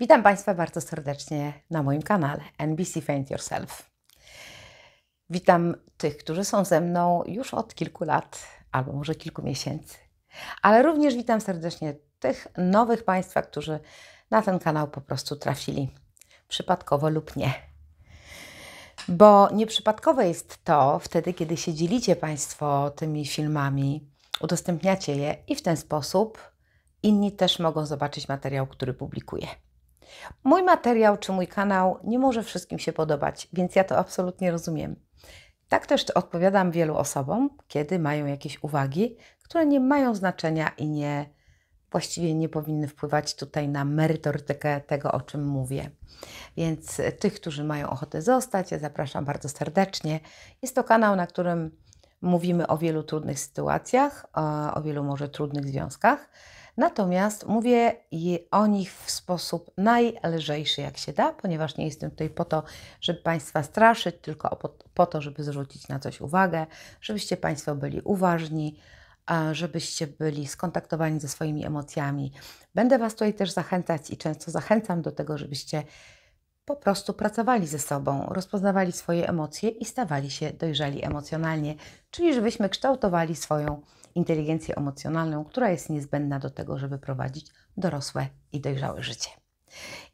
Witam Państwa bardzo serdecznie na moim kanale NBC Faint Yourself. Witam tych, którzy są ze mną już od kilku lat, albo może kilku miesięcy, ale również witam serdecznie tych nowych Państwa, którzy na ten kanał po prostu trafili przypadkowo lub nie. Bo nieprzypadkowe jest to wtedy, kiedy się dzielicie Państwo tymi filmami, udostępniacie je i w ten sposób inni też mogą zobaczyć materiał, który publikuję. Mój materiał czy mój kanał nie może wszystkim się podobać, więc ja to absolutnie rozumiem. Tak też odpowiadam wielu osobom, kiedy mają jakieś uwagi, które nie mają znaczenia i nie właściwie nie powinny wpływać tutaj na merytorytykę tego, o czym mówię. Więc e, tych, którzy mają ochotę zostać, ja zapraszam bardzo serdecznie. Jest to kanał, na którym Mówimy o wielu trudnych sytuacjach, o wielu może trudnych związkach. Natomiast mówię o nich w sposób najlżejszy, jak się da, ponieważ nie jestem tutaj po to, żeby Państwa straszyć, tylko po, to, żeby zwrócić na coś uwagę, żebyście Państwo byli uważni, żebyście byli skontaktowani ze swoimi emocjami. Będę Was tutaj też zachęcać i często zachęcam do tego, żebyście po prostu pracowali ze sobą, rozpoznawali swoje emocje i stawali się dojrzali emocjonalnie, czyli żebyśmy kształtowali swoją inteligencję emocjonalną, która jest niezbędna do tego, żeby prowadzić dorosłe i dojrzałe życie.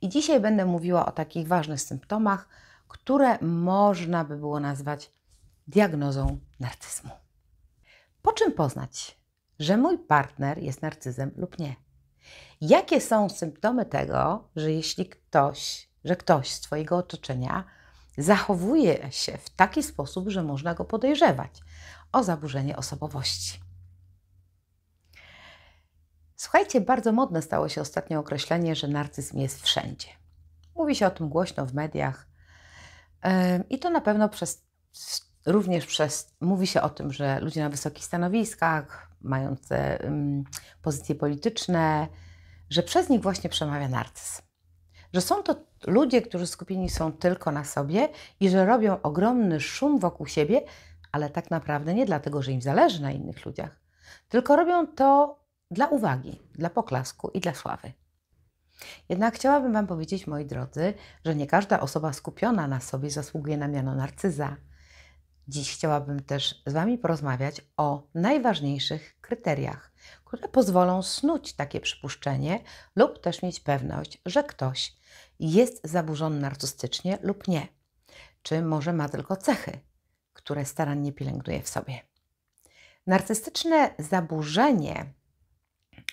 I dzisiaj będę mówiła o takich ważnych symptomach, które można by było nazwać diagnozą narcyzmu. Po czym poznać, że mój partner jest narcyzem lub nie? Jakie są symptomy tego, że jeśli ktoś że ktoś z Twojego otoczenia zachowuje się w taki sposób, że można go podejrzewać o zaburzenie osobowości. Słuchajcie, bardzo modne stało się ostatnio określenie, że narcyzm jest wszędzie. Mówi się o tym głośno w mediach i to na pewno przez, również przez, mówi się o tym, że ludzie na wysokich stanowiskach, mające pozycje polityczne, że przez nich właśnie przemawia narcyzm. Że są to ludzie, którzy skupieni są tylko na sobie i że robią ogromny szum wokół siebie, ale tak naprawdę nie dlatego, że im zależy na innych ludziach, tylko robią to dla uwagi, dla poklasku i dla sławy. Jednak chciałabym Wam powiedzieć, moi drodzy, że nie każda osoba skupiona na sobie zasługuje na miano narcyza. Dziś chciałabym też z Wami porozmawiać o najważniejszych kryteriach, które pozwolą snuć takie przypuszczenie lub też mieć pewność, że ktoś jest zaburzony narcystycznie lub nie, czy może ma tylko cechy, które starannie pielęgnuje w sobie. Narcystyczne zaburzenie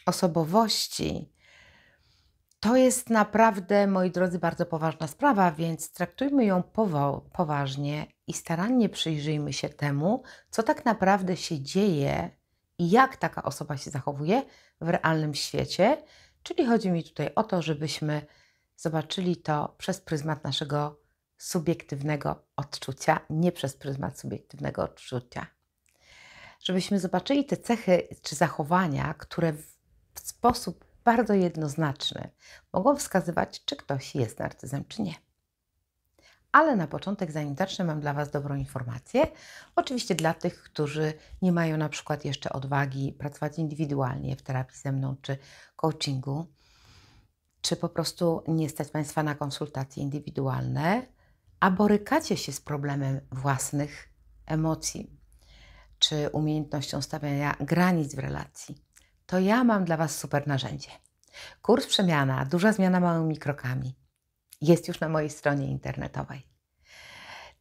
osobowości to jest naprawdę, moi drodzy, bardzo poważna sprawa, więc traktujmy ją poważnie i starannie przyjrzyjmy się temu, co tak naprawdę się dzieje i jak taka osoba się zachowuje w realnym świecie. Czyli chodzi mi tutaj o to, żebyśmy zobaczyli to przez pryzmat naszego subiektywnego odczucia, nie przez pryzmat subiektywnego odczucia. Żebyśmy zobaczyli te cechy czy zachowania, które w sposób bardzo jednoznaczny mogą wskazywać, czy ktoś jest narcyzem, czy nie. Ale na początek, zanim zacznę, mam dla Was dobrą informację. Oczywiście dla tych, którzy nie mają na przykład jeszcze odwagi pracować indywidualnie w terapii ze mną czy coachingu czy po prostu nie stać Państwa na konsultacje indywidualne, a borykacie się z problemem własnych emocji, czy umiejętnością stawiania granic w relacji, to ja mam dla Was super narzędzie. Kurs Przemiana, duża zmiana małymi krokami, jest już na mojej stronie internetowej.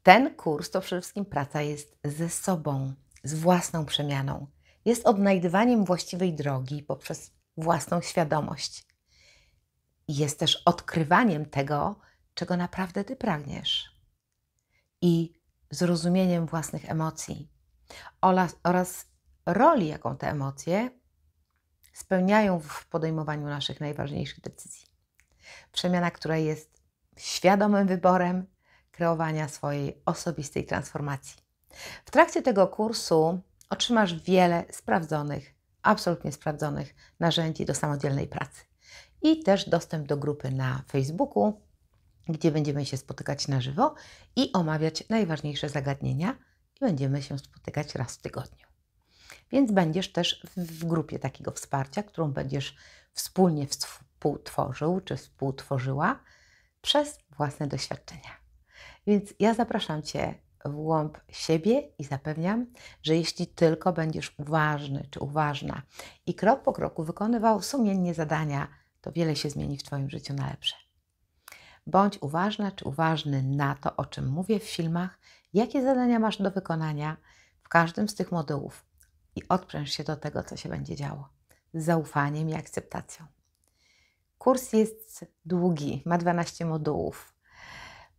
Ten kurs to przede wszystkim praca jest ze sobą, z własną przemianą. Jest odnajdywaniem właściwej drogi poprzez własną świadomość jest też odkrywaniem tego, czego naprawdę Ty pragniesz i zrozumieniem własnych emocji oraz, oraz roli, jaką te emocje spełniają w podejmowaniu naszych najważniejszych decyzji. Przemiana, która jest świadomym wyborem kreowania swojej osobistej transformacji. W trakcie tego kursu otrzymasz wiele sprawdzonych, absolutnie sprawdzonych narzędzi do samodzielnej pracy i też dostęp do grupy na Facebooku, gdzie będziemy się spotykać na żywo i omawiać najważniejsze zagadnienia i będziemy się spotykać raz w tygodniu. Więc będziesz też w grupie takiego wsparcia, którą będziesz wspólnie współtworzył czy współtworzyła przez własne doświadczenia. Więc ja zapraszam Cię w głąb siebie i zapewniam, że jeśli tylko będziesz uważny czy uważna i krok po kroku wykonywał sumiennie zadania, to wiele się zmieni w Twoim życiu na lepsze. Bądź uważna czy uważny na to, o czym mówię w filmach, jakie zadania masz do wykonania w każdym z tych modułów i odpręż się do tego, co się będzie działo, z zaufaniem i akceptacją. Kurs jest długi, ma 12 modułów.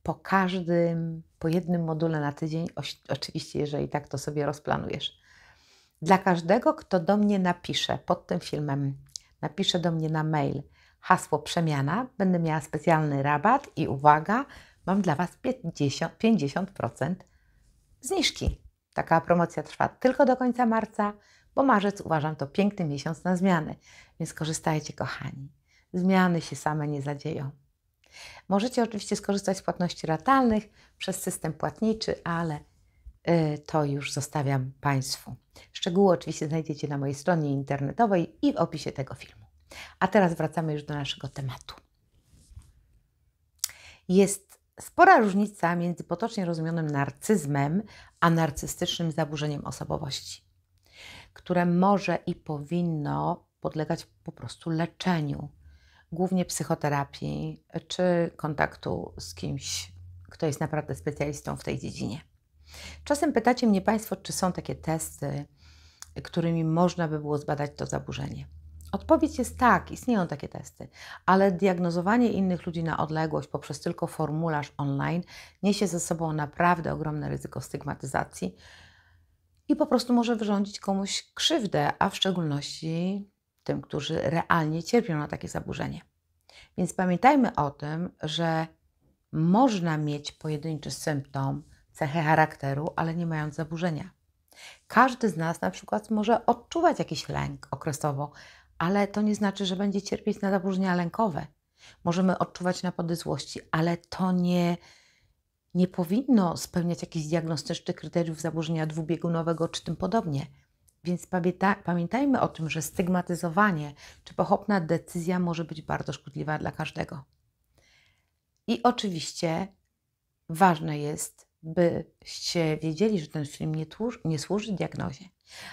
Po każdym, po jednym module na tydzień, oczywiście, jeżeli tak to sobie rozplanujesz. Dla każdego, kto do mnie napisze pod tym filmem, napisze do mnie na mail hasło przemiana, będę miała specjalny rabat i uwaga, mam dla Was 50%, 50% zniżki. Taka promocja trwa tylko do końca marca, bo marzec uważam to piękny miesiąc na zmiany, więc korzystajcie, kochani. Zmiany się same nie zadzieją. Możecie oczywiście skorzystać z płatności ratalnych przez system płatniczy, ale E, to już zostawiam Państwu. Szczegóły oczywiście znajdziecie na mojej stronie internetowej i w opisie tego filmu. A teraz wracamy już do naszego tematu. Jest spora różnica między potocznie rozumianym narcyzmem a narcystycznym zaburzeniem osobowości, które może i powinno podlegać po prostu leczeniu, głównie psychoterapii czy kontaktu z kimś, kto jest naprawdę specjalistą w tej dziedzinie. Czasem pytacie mnie Państwo, czy są takie testy, którymi można by było zbadać to zaburzenie. Odpowiedź jest tak, istnieją takie testy, ale diagnozowanie innych ludzi na odległość poprzez tylko formularz online niesie ze sobą naprawdę ogromne ryzyko stygmatyzacji i po prostu może wyrządzić komuś krzywdę, a w szczególności tym, którzy realnie cierpią na takie zaburzenie. Więc pamiętajmy o tym, że można mieć pojedynczy symptom, cechy charakteru, ale nie mając zaburzenia. Każdy z nas na przykład może odczuwać jakiś lęk okresowo, ale to nie znaczy, że będzie cierpieć na zaburzenia lękowe. Możemy odczuwać napady złości, ale to nie, nie powinno spełniać jakichś diagnostycznych kryteriów zaburzenia dwubiegunowego czy tym podobnie. Więc pamiętajmy o tym, że stygmatyzowanie czy pochopna decyzja może być bardzo szkodliwa dla każdego. I oczywiście ważne jest byście wiedzieli, że ten film nie, tłuż, nie służy diagnozie.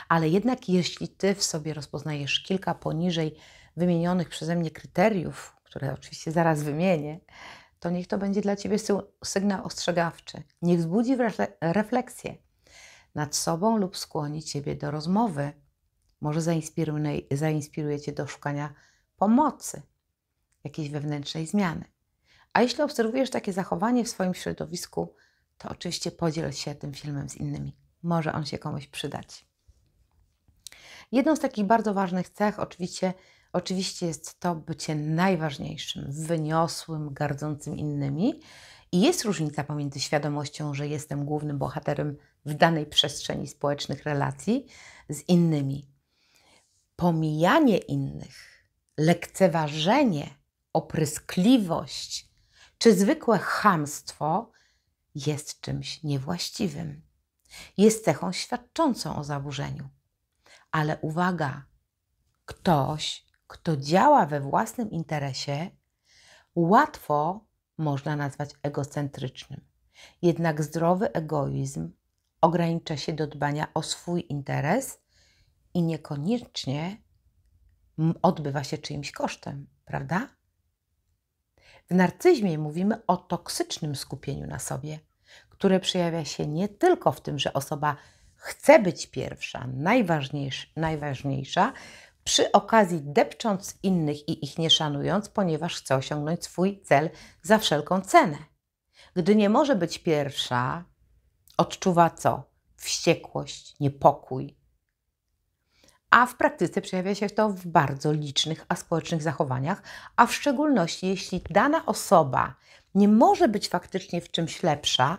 Ale jednak, jeśli ty w sobie rozpoznajesz kilka poniżej wymienionych przeze mnie kryteriów, które oczywiście zaraz wymienię, to niech to będzie dla ciebie sygnał ostrzegawczy. Niech wzbudzi refleksję nad sobą lub skłoni ciebie do rozmowy. Może zainspiruje, zainspiruje cię do szukania pomocy, jakiejś wewnętrznej zmiany. A jeśli obserwujesz takie zachowanie w swoim środowisku, to oczywiście podziel się tym filmem z innymi. Może on się komuś przydać. Jedną z takich bardzo ważnych cech oczywiście, oczywiście jest to bycie najważniejszym, wyniosłym, gardzącym innymi. I jest różnica pomiędzy świadomością, że jestem głównym bohaterem w danej przestrzeni społecznych relacji z innymi. Pomijanie innych, lekceważenie, opryskliwość czy zwykłe chamstwo jest czymś niewłaściwym. Jest cechą świadczącą o zaburzeniu. Ale uwaga, ktoś, kto działa we własnym interesie, łatwo można nazwać egocentrycznym. Jednak zdrowy egoizm ogranicza się do dbania o swój interes i niekoniecznie odbywa się czyimś kosztem, prawda? W narcyzmie mówimy o toksycznym skupieniu na sobie, które przejawia się nie tylko w tym, że osoba chce być pierwsza, najważniejsza, najważniejsza przy okazji depcząc innych i ich nie szanując, ponieważ chce osiągnąć swój cel za wszelką cenę. Gdy nie może być pierwsza, odczuwa co? Wściekłość, niepokój, a w praktyce przejawia się to w bardzo licznych aspołecznych zachowaniach, a w szczególności jeśli dana osoba nie może być faktycznie w czymś lepsza,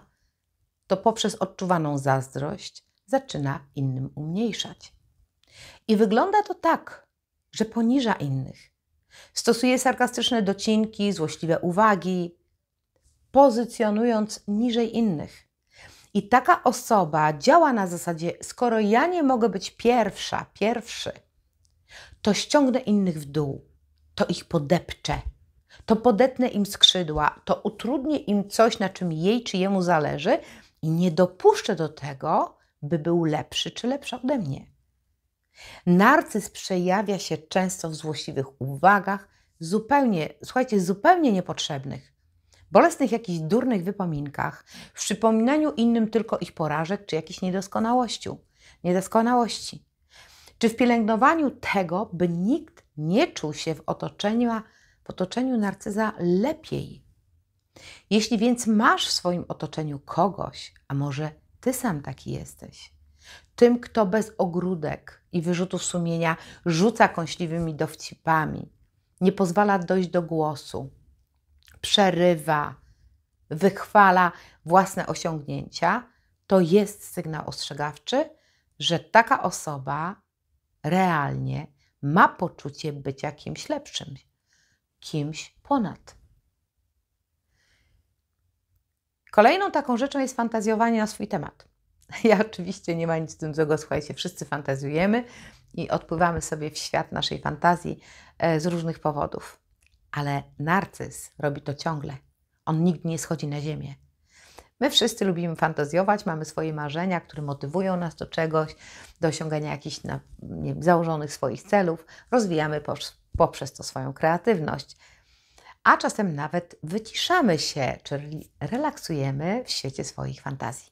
to poprzez odczuwaną zazdrość zaczyna innym umniejszać. I wygląda to tak, że poniża innych. Stosuje sarkastyczne docinki, złośliwe uwagi, pozycjonując niżej innych. I taka osoba działa na zasadzie, skoro ja nie mogę być pierwsza, pierwszy, to ściągnę innych w dół, to ich podepczę, to podetnę im skrzydła, to utrudnię im coś, na czym jej czy jemu zależy i nie dopuszczę do tego, by był lepszy czy lepsza ode mnie. Narcyz przejawia się często w złośliwych uwagach, zupełnie, słuchajcie, zupełnie niepotrzebnych bolesnych jakichś durnych wypominkach, w przypominaniu innym tylko ich porażek czy jakichś niedoskonałościu, niedoskonałości. Czy w pielęgnowaniu tego, by nikt nie czuł się w otoczeniu, w otoczeniu narcyza lepiej. Jeśli więc masz w swoim otoczeniu kogoś, a może ty sam taki jesteś, tym, kto bez ogródek i wyrzutów sumienia rzuca kąśliwymi dowcipami, nie pozwala dojść do głosu, przerywa, wychwala własne osiągnięcia, to jest sygnał ostrzegawczy, że taka osoba realnie ma poczucie bycia kimś lepszym, kimś ponad. Kolejną taką rzeczą jest fantazjowanie na swój temat. Ja oczywiście nie ma nic z tym złego, słuchajcie, wszyscy fantazjujemy i odpływamy sobie w świat naszej fantazji e, z różnych powodów ale narcyz robi to ciągle. On nigdy nie schodzi na ziemię. My wszyscy lubimy fantazjować, mamy swoje marzenia, które motywują nas do czegoś, do osiągania jakichś na, nie, założonych swoich celów, rozwijamy poprzez to swoją kreatywność, a czasem nawet wyciszamy się, czyli relaksujemy w świecie swoich fantazji.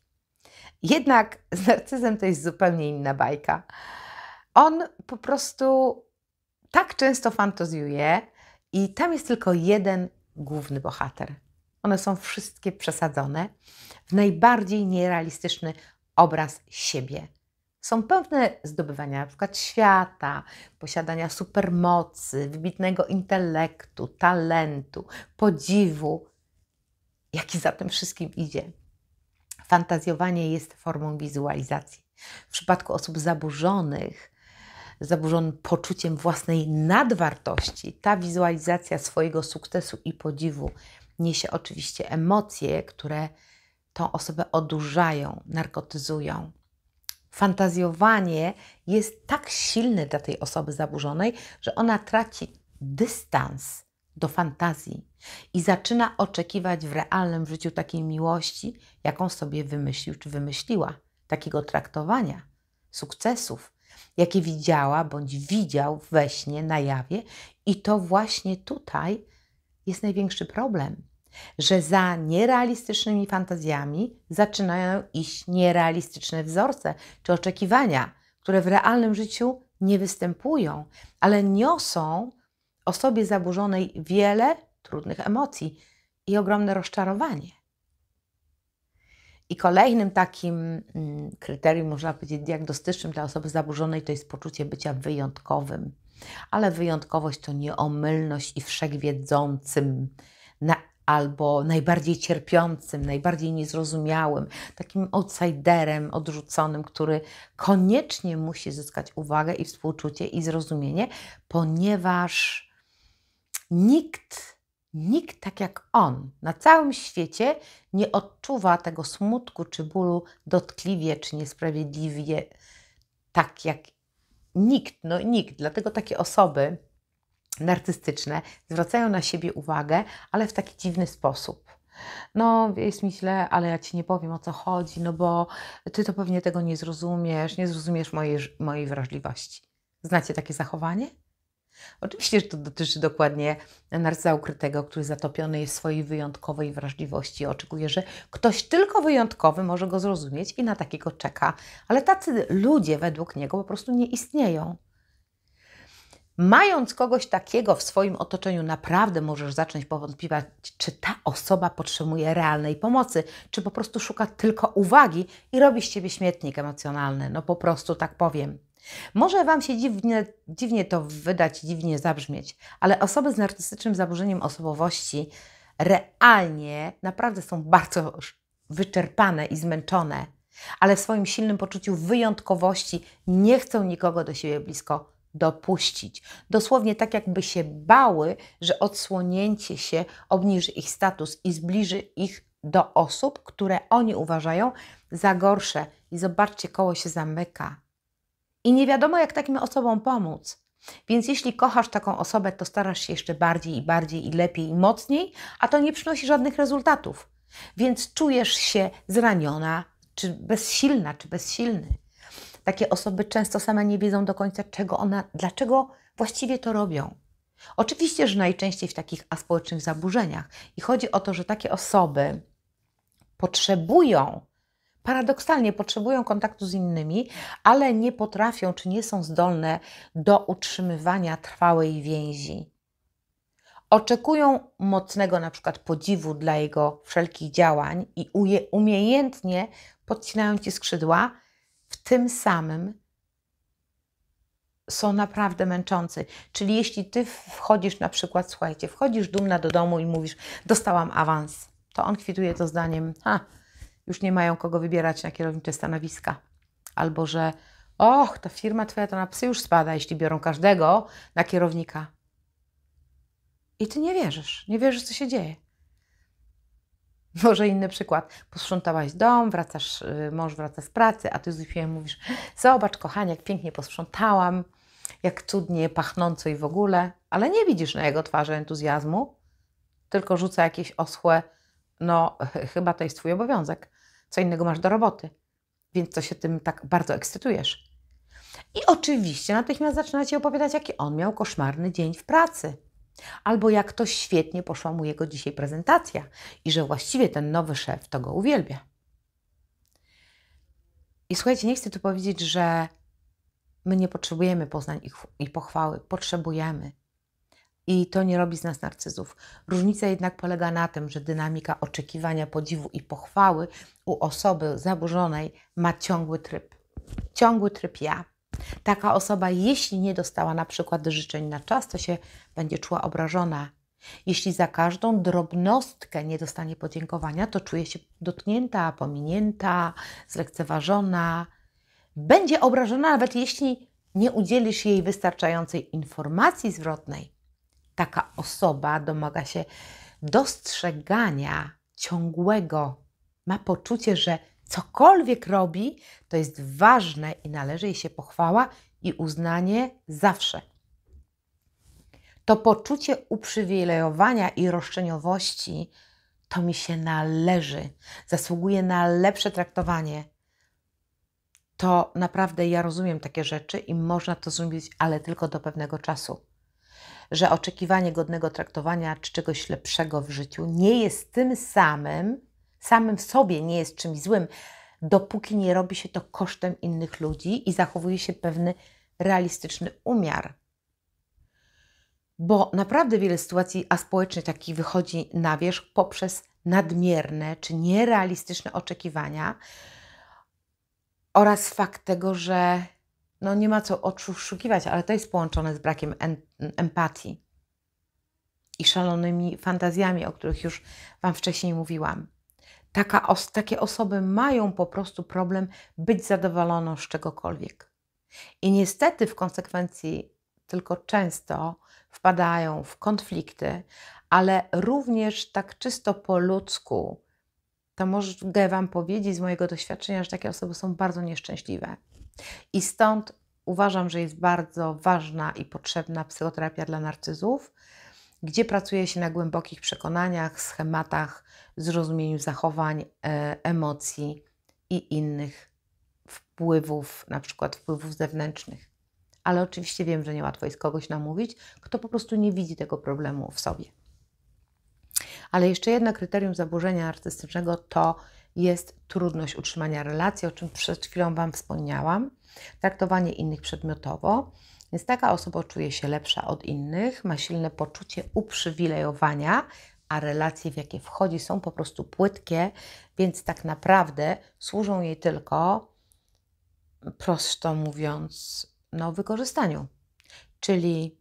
Jednak z narcyzem to jest zupełnie inna bajka. On po prostu tak często fantazjuje, i tam jest tylko jeden główny bohater. One są wszystkie przesadzone w najbardziej nierealistyczny obraz siebie. Są pewne zdobywania, na przykład świata, posiadania supermocy, wybitnego intelektu, talentu, podziwu, jaki za tym wszystkim idzie. Fantazjowanie jest formą wizualizacji. W przypadku osób zaburzonych zaburzony poczuciem własnej nadwartości, ta wizualizacja swojego sukcesu i podziwu niesie oczywiście emocje, które tą osobę odurzają, narkotyzują. Fantazjowanie jest tak silne dla tej osoby zaburzonej, że ona traci dystans do fantazji i zaczyna oczekiwać w realnym życiu takiej miłości, jaką sobie wymyślił czy wymyśliła, takiego traktowania, sukcesów, jakie widziała bądź widział we śnie, na jawie. I to właśnie tutaj jest największy problem, że za nierealistycznymi fantazjami zaczynają iść nierealistyczne wzorce czy oczekiwania, które w realnym życiu nie występują, ale niosą osobie zaburzonej wiele trudnych emocji i ogromne rozczarowanie. I kolejnym takim mm, kryterium, można powiedzieć, diagnostycznym dla osoby zaburzonej to jest poczucie bycia wyjątkowym. Ale wyjątkowość to nieomylność i wszechwiedzącym na, albo najbardziej cierpiącym, najbardziej niezrozumiałym, takim outsiderem odrzuconym, który koniecznie musi zyskać uwagę i współczucie i zrozumienie, ponieważ nikt Nikt tak jak on na całym świecie nie odczuwa tego smutku czy bólu dotkliwie czy niesprawiedliwie, tak jak nikt, no nikt. Dlatego takie osoby narcystyczne zwracają na siebie uwagę, ale w taki dziwny sposób. No, jest mi źle, ale ja ci nie powiem o co chodzi, no bo ty to pewnie tego nie zrozumiesz, nie zrozumiesz mojej, mojej wrażliwości. Znacie takie zachowanie? Oczywiście, że to dotyczy dokładnie narca ukrytego, który zatopiony jest w swojej wyjątkowej wrażliwości. Oczekuje, że ktoś tylko wyjątkowy może go zrozumieć i na takiego czeka. Ale tacy ludzie według niego po prostu nie istnieją. Mając kogoś takiego w swoim otoczeniu, naprawdę możesz zacząć powątpiewać, czy ta osoba potrzebuje realnej pomocy, czy po prostu szuka tylko uwagi i robi z ciebie śmietnik emocjonalny. No po prostu tak powiem. Może Wam się dziwnie, dziwnie to wydać, dziwnie zabrzmieć, ale osoby z narcystycznym zaburzeniem osobowości realnie naprawdę są bardzo wyczerpane i zmęczone, ale w swoim silnym poczuciu wyjątkowości nie chcą nikogo do siebie blisko dopuścić. Dosłownie tak, jakby się bały, że odsłonięcie się obniży ich status i zbliży ich do osób, które oni uważają za gorsze. I zobaczcie, koło się zamyka i nie wiadomo, jak takim osobom pomóc. Więc jeśli kochasz taką osobę, to starasz się jeszcze bardziej i bardziej i lepiej i mocniej, a to nie przynosi żadnych rezultatów. Więc czujesz się zraniona, czy bezsilna, czy bezsilny. Takie osoby często same nie wiedzą do końca, czego ona, dlaczego właściwie to robią. Oczywiście, że najczęściej w takich aspołecznych zaburzeniach. I chodzi o to, że takie osoby potrzebują paradoksalnie potrzebują kontaktu z innymi, ale nie potrafią czy nie są zdolne do utrzymywania trwałej więzi. Oczekują mocnego na przykład podziwu dla jego wszelkich działań i umiejętnie podcinają ci skrzydła, w tym samym są naprawdę męczący. Czyli jeśli ty wchodzisz na przykład, słuchajcie, wchodzisz dumna do domu i mówisz, dostałam awans, to on kwituje to zdaniem, ha, już nie mają kogo wybierać na kierownicze stanowiska. Albo że och, ta firma twoja to na psy już spada, jeśli biorą każdego na kierownika. I ty nie wierzysz, nie wierzysz, co się dzieje. Może inny przykład. Posprzątałaś dom, wracasz, y, mąż wraca z pracy, a ty z uśmiechem mówisz: Zobacz, kochanie, jak pięknie posprzątałam, jak cudnie, pachnąco i w ogóle, ale nie widzisz na jego twarzy entuzjazmu, tylko rzuca jakieś oschłe: No, chyba to jest twój obowiązek co innego masz do roboty. Więc co się tym tak bardzo ekscytujesz? I oczywiście natychmiast zaczyna ci opowiadać, jaki on miał koszmarny dzień w pracy. Albo jak to świetnie poszła mu jego dzisiaj prezentacja i że właściwie ten nowy szef to go uwielbia. I słuchajcie, nie chcę tu powiedzieć, że my nie potrzebujemy poznań i, i pochwały. Potrzebujemy i to nie robi z nas narcyzów. Różnica jednak polega na tym, że dynamika oczekiwania podziwu i pochwały u osoby zaburzonej ma ciągły tryb. Ciągły tryb ja. Taka osoba, jeśli nie dostała na przykład życzeń na czas, to się będzie czuła obrażona. Jeśli za każdą drobnostkę nie dostanie podziękowania, to czuje się dotknięta, pominięta, zlekceważona. Będzie obrażona, nawet jeśli nie udzielisz jej wystarczającej informacji zwrotnej taka osoba domaga się dostrzegania ciągłego, ma poczucie, że cokolwiek robi, to jest ważne i należy jej się pochwała i uznanie zawsze. To poczucie uprzywilejowania i roszczeniowości to mi się należy, zasługuje na lepsze traktowanie. To naprawdę ja rozumiem takie rzeczy i można to zrobić, ale tylko do pewnego czasu że oczekiwanie godnego traktowania czy czegoś lepszego w życiu nie jest tym samym, samym w sobie nie jest czymś złym, dopóki nie robi się to kosztem innych ludzi i zachowuje się pewny realistyczny umiar. Bo naprawdę wiele sytuacji aspołecznych takich wychodzi na wierzch poprzez nadmierne czy nierealistyczne oczekiwania oraz fakt tego, że no nie ma co oszukiwać, ale to jest połączone z brakiem empatii i szalonymi fantazjami, o których już Wam wcześniej mówiłam. Taka os takie osoby mają po prostu problem być zadowoloną z czegokolwiek. I niestety w konsekwencji tylko często wpadają w konflikty, ale również tak czysto po ludzku, to mogę Wam powiedzieć z mojego doświadczenia, że takie osoby są bardzo nieszczęśliwe. I stąd uważam, że jest bardzo ważna i potrzebna psychoterapia dla narcyzów, gdzie pracuje się na głębokich przekonaniach, schematach, zrozumieniu zachowań, e, emocji i innych wpływów, na przykład wpływów zewnętrznych. Ale oczywiście wiem, że niełatwo jest kogoś namówić, kto po prostu nie widzi tego problemu w sobie. Ale jeszcze jedno kryterium zaburzenia artystycznego to jest trudność utrzymania relacji, o czym przed chwilą Wam wspomniałam, traktowanie innych przedmiotowo. Więc taka osoba czuje się lepsza od innych, ma silne poczucie uprzywilejowania, a relacje, w jakie wchodzi, są po prostu płytkie, więc tak naprawdę służą jej tylko, prosto mówiąc, no, wykorzystaniu. Czyli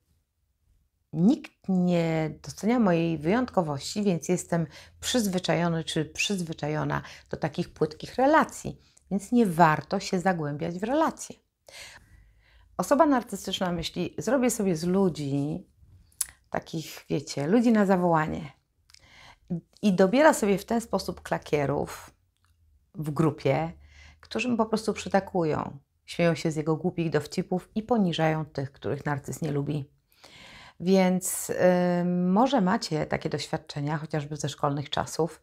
nikt nie docenia mojej wyjątkowości, więc jestem przyzwyczajony czy przyzwyczajona do takich płytkich relacji, więc nie warto się zagłębiać w relacje. Osoba narcystyczna myśli, zrobię sobie z ludzi takich, wiecie, ludzi na zawołanie. I dobiera sobie w ten sposób klakierów w grupie, którzy mu po prostu przytakują, śmieją się z jego głupich dowcipów i poniżają tych, których narcyz nie lubi. Więc y, może macie takie doświadczenia, chociażby ze szkolnych czasów.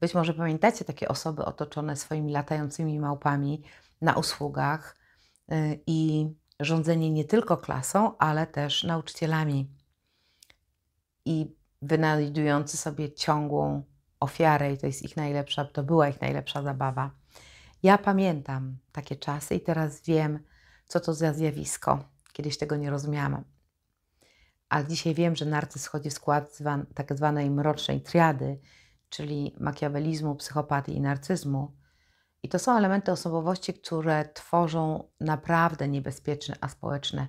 Być może pamiętacie takie osoby otoczone swoimi latającymi małpami na usługach y, i rządzenie nie tylko klasą, ale też nauczycielami. I wynajdujący sobie ciągłą ofiarę, i to jest ich najlepsza, to była ich najlepsza zabawa. Ja pamiętam takie czasy i teraz wiem, co to za zjawisko. Kiedyś tego nie rozumiałam a dzisiaj wiem, że narcyz wchodzi w skład zwan, tak zwanej mrocznej triady, czyli makiawelizmu, psychopatii i narcyzmu. I to są elementy osobowości, które tworzą naprawdę niebezpieczne, a społeczne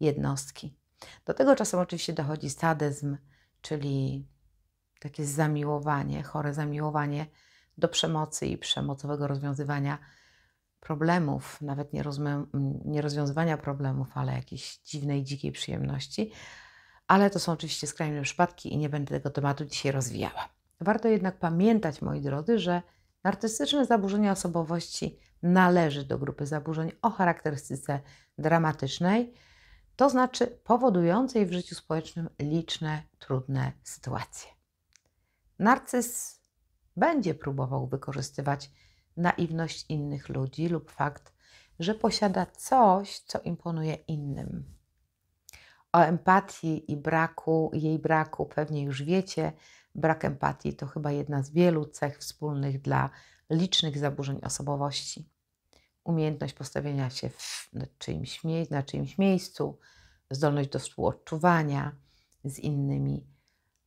jednostki. Do tego czasem oczywiście dochodzi sadyzm, czyli takie zamiłowanie, chore zamiłowanie do przemocy i przemocowego rozwiązywania problemów, nawet nie, rozwiązywania problemów, ale jakiejś dziwnej, dzikiej przyjemności, ale to są oczywiście skrajne przypadki i nie będę tego tematu dzisiaj rozwijała. Warto jednak pamiętać, moi drodzy, że narcystyczne zaburzenia osobowości należy do grupy zaburzeń o charakterystyce dramatycznej, to znaczy powodującej w życiu społecznym liczne trudne sytuacje. Narcyz będzie próbował wykorzystywać naiwność innych ludzi lub fakt, że posiada coś, co imponuje innym. O empatii i braku, jej braku pewnie już wiecie. Brak empatii to chyba jedna z wielu cech wspólnych dla licznych zaburzeń osobowości. Umiejętność postawienia się w, na, czyimś, na czyimś miejscu, zdolność do współodczuwania z innymi,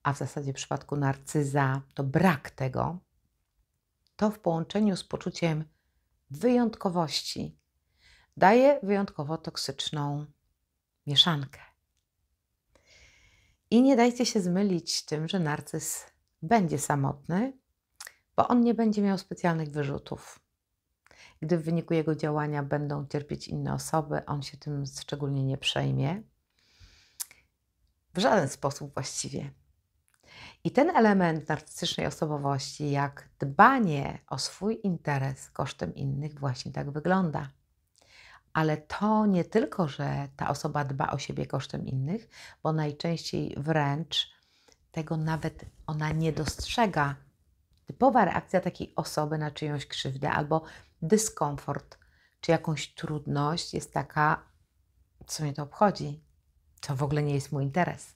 a w zasadzie w przypadku narcyza to brak tego, to w połączeniu z poczuciem wyjątkowości daje wyjątkowo toksyczną mieszankę. I nie dajcie się zmylić tym, że narcyz będzie samotny, bo on nie będzie miał specjalnych wyrzutów. Gdy w wyniku jego działania będą cierpieć inne osoby, on się tym szczególnie nie przejmie. W żaden sposób właściwie. I ten element narcystycznej osobowości, jak dbanie o swój interes kosztem innych, właśnie tak wygląda ale to nie tylko, że ta osoba dba o siebie kosztem innych, bo najczęściej wręcz tego nawet ona nie dostrzega. Typowa reakcja takiej osoby na czyjąś krzywdę albo dyskomfort czy jakąś trudność jest taka, co mnie to obchodzi, to w ogóle nie jest mój interes.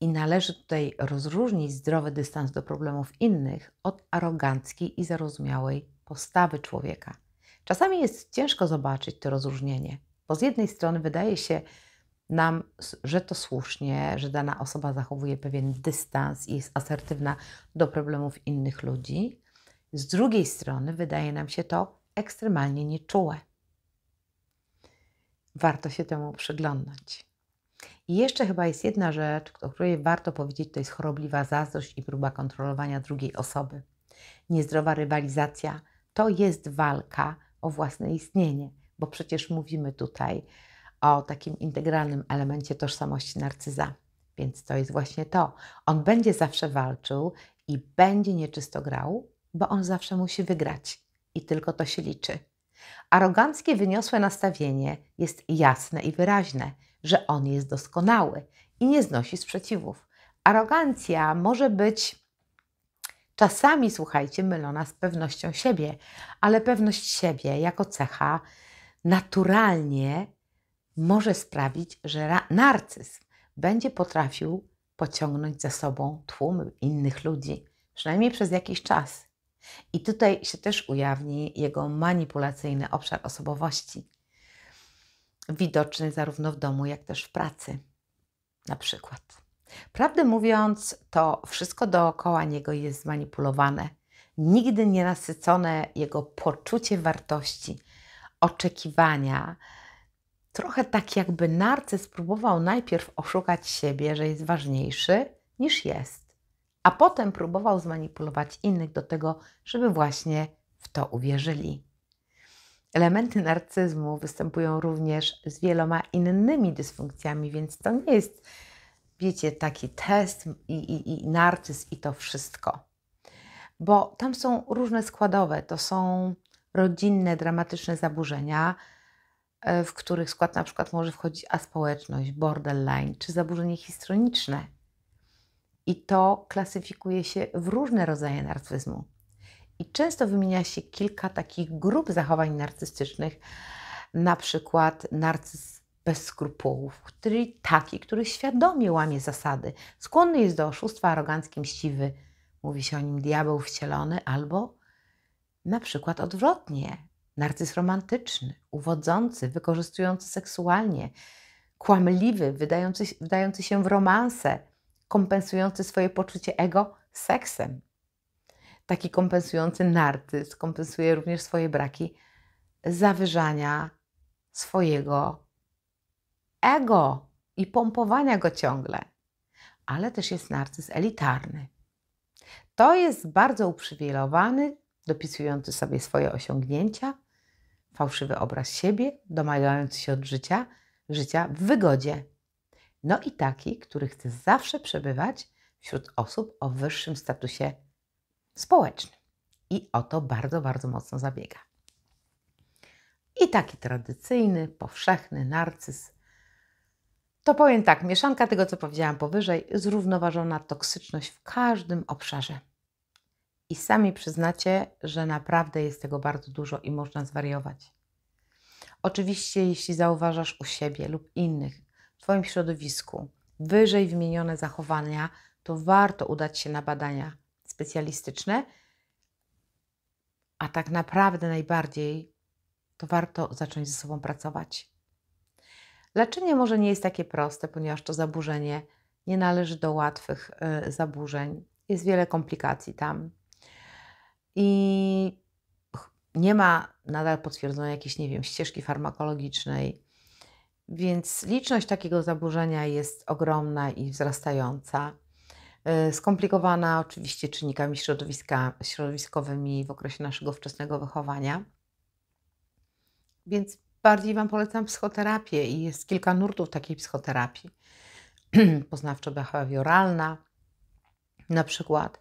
I należy tutaj rozróżnić zdrowy dystans do problemów innych od aroganckiej i zarozumiałej postawy człowieka. Czasami jest ciężko zobaczyć to rozróżnienie, bo z jednej strony wydaje się nam, że to słusznie, że dana osoba zachowuje pewien dystans i jest asertywna do problemów innych ludzi. Z drugiej strony wydaje nam się to ekstremalnie nieczułe. Warto się temu przyglądać. I jeszcze chyba jest jedna rzecz, o której warto powiedzieć, to jest chorobliwa zazdrość i próba kontrolowania drugiej osoby. Niezdrowa rywalizacja to jest walka o własne istnienie, bo przecież mówimy tutaj o takim integralnym elemencie tożsamości narcyza. Więc to jest właśnie to. On będzie zawsze walczył i będzie nieczysto grał, bo on zawsze musi wygrać i tylko to się liczy. Aroganckie, wyniosłe nastawienie jest jasne i wyraźne, że on jest doskonały i nie znosi sprzeciwów. Arogancja może być Czasami, słuchajcie, mylona z pewnością siebie, ale pewność siebie jako cecha naturalnie może sprawić, że narcyzm będzie potrafił pociągnąć za sobą tłum innych ludzi, przynajmniej przez jakiś czas. I tutaj się też ujawni jego manipulacyjny obszar osobowości, widoczny zarówno w domu, jak też w pracy, na przykład. Prawdę mówiąc, to wszystko dookoła niego jest zmanipulowane, nigdy nie nasycone jego poczucie wartości, oczekiwania. Trochę tak, jakby narcyz próbował najpierw oszukać siebie, że jest ważniejszy niż jest, a potem próbował zmanipulować innych do tego, żeby właśnie w to uwierzyli. Elementy narcyzmu występują również z wieloma innymi dysfunkcjami, więc to nie jest wiecie, taki test i, i, i narcyz i to wszystko. Bo tam są różne składowe, to są rodzinne, dramatyczne zaburzenia, e, w których skład na przykład może wchodzić aspołeczność, borderline czy zaburzenie histroniczne. I to klasyfikuje się w różne rodzaje narcyzmu. I często wymienia się kilka takich grup zachowań narcystycznych, na przykład narcyz bez skrupułów, który taki, który świadomie łamie zasady, skłonny jest do oszustwa, arogancki, mściwy, mówi się o nim diabeł wcielony, albo na przykład odwrotnie, narcyz romantyczny, uwodzący, wykorzystujący seksualnie, kłamliwy, wydający, wdający się w romanse, kompensujący swoje poczucie ego seksem. Taki kompensujący narcyz kompensuje również swoje braki zawyżania swojego ego i pompowania go ciągle, ale też jest narcyz elitarny. To jest bardzo uprzywilejowany, dopisujący sobie swoje osiągnięcia, fałszywy obraz siebie, domagający się od życia, życia w wygodzie. No i taki, który chce zawsze przebywać wśród osób o wyższym statusie społecznym. I o to bardzo, bardzo mocno zabiega. I taki tradycyjny, powszechny narcyz to powiem tak, mieszanka tego, co powiedziałam powyżej, zrównoważona toksyczność w każdym obszarze. I sami przyznacie, że naprawdę jest tego bardzo dużo i można zwariować. Oczywiście, jeśli zauważasz u siebie lub innych w Twoim środowisku wyżej wymienione zachowania, to warto udać się na badania specjalistyczne, a tak naprawdę najbardziej to warto zacząć ze sobą pracować Leczenie może nie jest takie proste, ponieważ to zaburzenie nie należy do łatwych y, zaburzeń. Jest wiele komplikacji tam. I nie ma nadal potwierdzonej jakiejś, nie wiem, ścieżki farmakologicznej, więc liczność takiego zaburzenia jest ogromna i wzrastająca. Y, skomplikowana oczywiście czynnikami środowiska, środowiskowymi w okresie naszego wczesnego wychowania. Więc bardziej Wam polecam psychoterapię i jest kilka nurtów takiej psychoterapii. Poznawczo-behawioralna na przykład.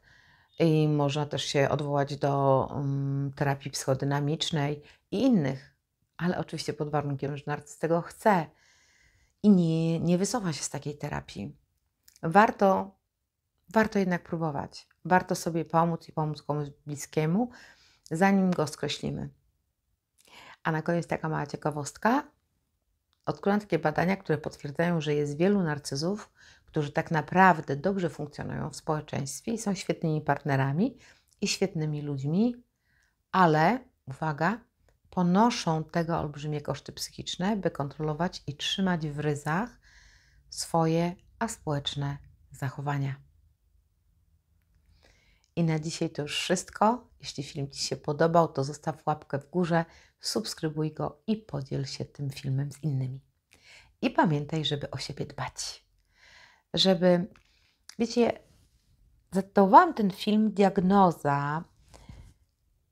I można też się odwołać do um, terapii psychodynamicznej i innych, ale oczywiście pod warunkiem, że narcyz tego chce i nie, nie wysuwa się z takiej terapii. Warto, warto jednak próbować. Warto sobie pomóc i pomóc komuś bliskiemu, zanim go skreślimy. A na koniec taka mała ciekawostka. Odkryłam takie badania, które potwierdzają, że jest wielu narcyzów, którzy tak naprawdę dobrze funkcjonują w społeczeństwie i są świetnymi partnerami i świetnymi ludźmi, ale uwaga, ponoszą tego olbrzymie koszty psychiczne, by kontrolować i trzymać w ryzach swoje aspołeczne zachowania. I na dzisiaj to już wszystko. Jeśli film Ci się podobał, to zostaw łapkę w górę, subskrybuj go i podziel się tym filmem z innymi. I pamiętaj, żeby o siebie dbać. Żeby, wiecie, zatytułowałam ten film Diagnoza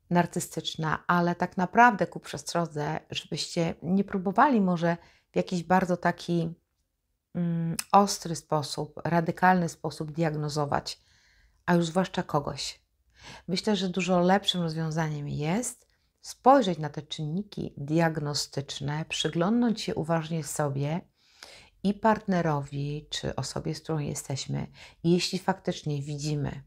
narcystyczna, ale tak naprawdę ku przestrodze, żebyście nie próbowali może w jakiś bardzo taki mm, ostry sposób, radykalny sposób diagnozować a już zwłaszcza kogoś. Myślę, że dużo lepszym rozwiązaniem jest spojrzeć na te czynniki diagnostyczne, przyglądnąć się uważnie sobie i partnerowi, czy osobie, z którą jesteśmy, jeśli faktycznie widzimy,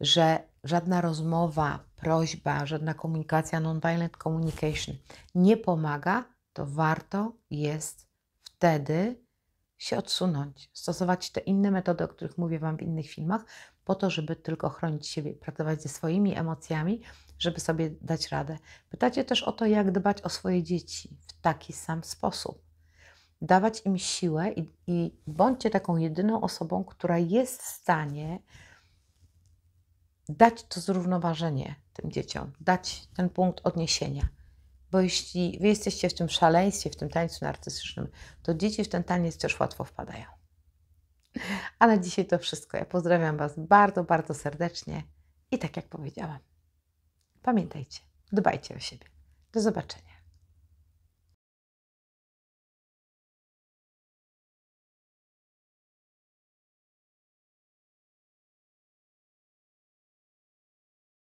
że żadna rozmowa, prośba, żadna komunikacja, non-violent communication nie pomaga, to warto jest wtedy się odsunąć, stosować te inne metody, o których mówię Wam w innych filmach, po to, żeby tylko chronić siebie, pracować ze swoimi emocjami, żeby sobie dać radę. Pytacie też o to, jak dbać o swoje dzieci w taki sam sposób. Dawać im siłę i, i bądźcie taką jedyną osobą, która jest w stanie dać to zrównoważenie tym dzieciom, dać ten punkt odniesienia. Bo jeśli wy jesteście w tym szaleństwie, w tym tańcu narcystycznym, to dzieci w ten taniec też łatwo wpadają. A na dzisiaj to wszystko. Ja pozdrawiam Was bardzo, bardzo serdecznie i tak jak powiedziałam, pamiętajcie, dbajcie o siebie. Do zobaczenia.